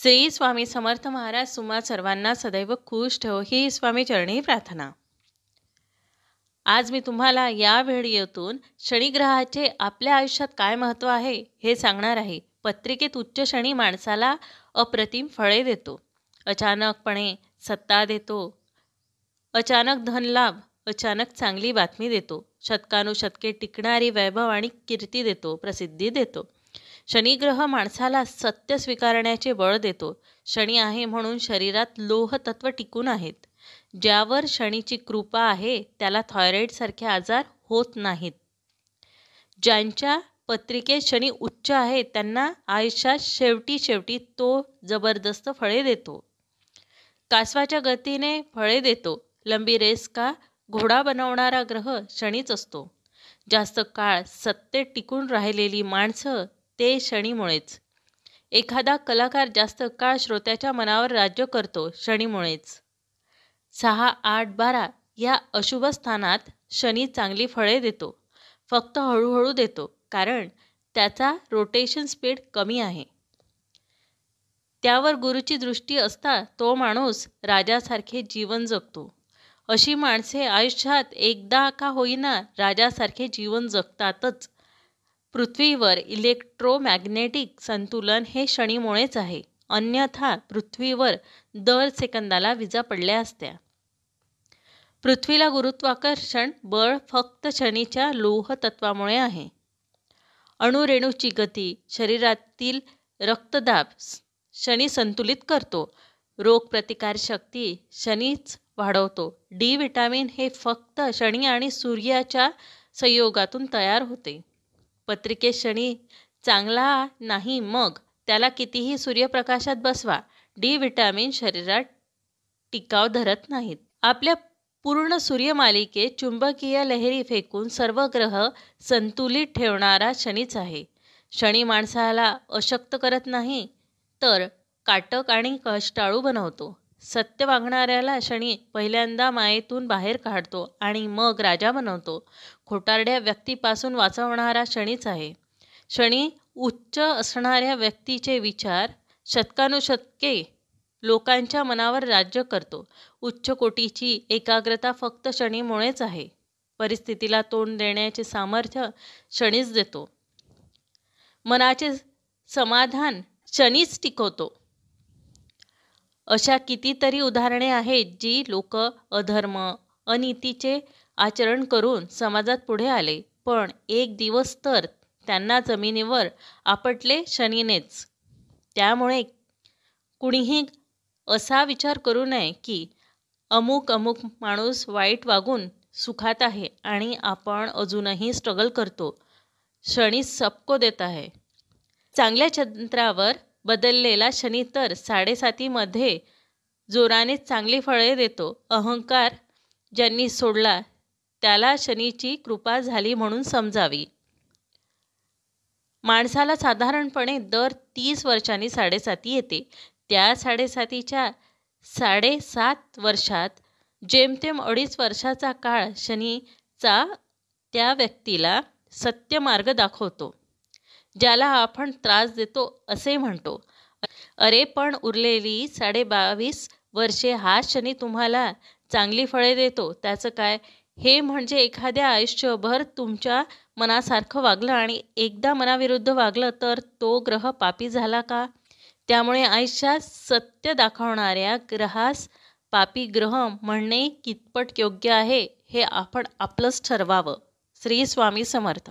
श्री स्वामी समर्थ महाराज सुमा सर्वांना सदैव खुश ठेव ही स्वामी चरणी प्रार्थना आज मी तुम्हाला या व्हिडिओतून शनिग्रहाचे आपल्या आयुष्यात काय महत्त्व आहे हे सांगणार आहे पत्रिकेत उच्च शनी माणसाला अप्रतिम फळे देतो अचानकपणे सत्ता देतो अचानक धनलाभ अचानक चांगली बातमी देतो शतकानुशतके टिकणारी वैभव आणि कीर्ती देतो प्रसिद्धी देतो शनिग्रह माणसाला सत्य स्वीकारण्याचे बळ देतो शनी आहे म्हणून शरीरात लोह तत्व टिकून आहेत ज्यावर शनीची कृपा आहे त्याला सारखे आजार होत नाहीत ज्यांच्या पत्रिकेत शनी उच्च आहे त्यांना आयुष्यात शेवटी शेवटी तो जबरदस्त फळे देतो कासवाच्या गतीने फळे देतो लंबी रेस का घोडा बनवणारा ग्रह शनीच असतो जास्त काळ सत्तेत टिकून राहिलेली माणसं ते क्षणीमुळेच एखादा कलाकार जास्त काळ श्रोत्याच्या मनावर राज्य करतो शनीमुळेच सहा आठ बारा या अशुभ स्थानात शनी चांगली फळे देतो फक्त हळूहळू देतो कारण त्याचा रोटेशन स्पीड कमी आहे त्यावर गुरुची दृष्टी असता तो माणूस राजासारखे जीवन जगतो अशी माणसे आयुष्यात एकदा का होईना राजासारखे जीवन जगतातच पृथ्वीवर इलेक्ट्रोमॅग्नेटिक संतुलन हे शनीमुळेच आहे. अन्यथा पृथ्वीवर दर सेकंदाला विजा पडल्या असत्या. पृथ्वीला गुरुत्वाकर्षण बळ फक्त शनीच्या तत्वामुळे आहे. अणुरेणूची गती, शरीरातील रक्तदाब शनी संतुलित करतो. रोगप्रतिकारशक्ती शनीच वाढवतो. डी व्हिटॅमिन हे फक्त शनी आणि सूर्याच्या संयोगातून तयार होते. पत्रिके शनी चांगला नाही मग त्याला कितीही सूर्यप्रकाशात बसवा डी व्हिटॅमिन शरीरात टिकाव धरत नाहीत आपल्या पूर्ण सूर्यमालिकेत चुंबकीय लहरी फेकून सर्व ग्रह संतुलित ठेवणारा शनीच आहे शनी माणसाला अशक्त करत नाही तर काटक आणि कष्टाळू बनवतो सत्य वागणाऱ्याला क्षणी पहिल्यांदा मायेतून बाहेर काढतो आणि मग राजा बनवतो खोटारड्या व्यक्तीपासून वाचवणारा क्षणीच आहे क्षणी उच्च असणाऱ्या व्यक्तीचे विचार शतकानुशतके लोकांच्या मनावर राज्य करतो उच्च कोटीची एकाग्रता फक्त क्षणीमुळेच आहे परिस्थितीला तोंड देण्याचे सामर्थ्य क्षणीच देतो मनाचे समाधान क्षणीच टिकवतो अशा कितीतरी उदाहरणे आहेत जी लोक अधर्म अनितीचे आचरण करून समाजात पुढे आले पण एक दिवस तर त्यांना जमिनीवर आपटले शनीनेच त्यामुळे कुणीही असा विचार करू नये की अमुक अमुक माणूस वाईट वागून सुखात आहे आणि आपण अजूनही स्ट्रगल करतो शनी सपको देत आहे चांगल्या चंद्रावर बदललेला शनी तर साडेसातीमध्ये जोराने चांगली फळे देतो अहंकार ज्यांनी सोडला त्याला शनीची कृपा झाली म्हणून समजावी माणसाला साधारणपणे दर तीस वर्षांनी साडेसाती येते त्या साडेसातीच्या साडेसात वर्षात जेमतेम अडीच वर्षाचा काळ शनीचा त्या व्यक्तीला सत्यमार्ग दाखवतो ज्याला आपण त्रास देतो असे म्हणतो अरे पण उरलेली साडेबावीस वर्षे हा शनी तुम्हाला चांगली फळे देतो त्याचं काय हे म्हणजे एखाद्या आयुष्यभर तुमच्या मनासारखं वागलं आणि एकदा मनाविरुद्ध वागलं तर तो ग्रह पापी झाला का त्यामुळे आयुष्यात सत्य दाखवणाऱ्या ग्रहास पापी ग्रह म्हणणे कितपट योग्य आहे हे आपण आपलंच ठरवावं श्री स्वामी समर्थ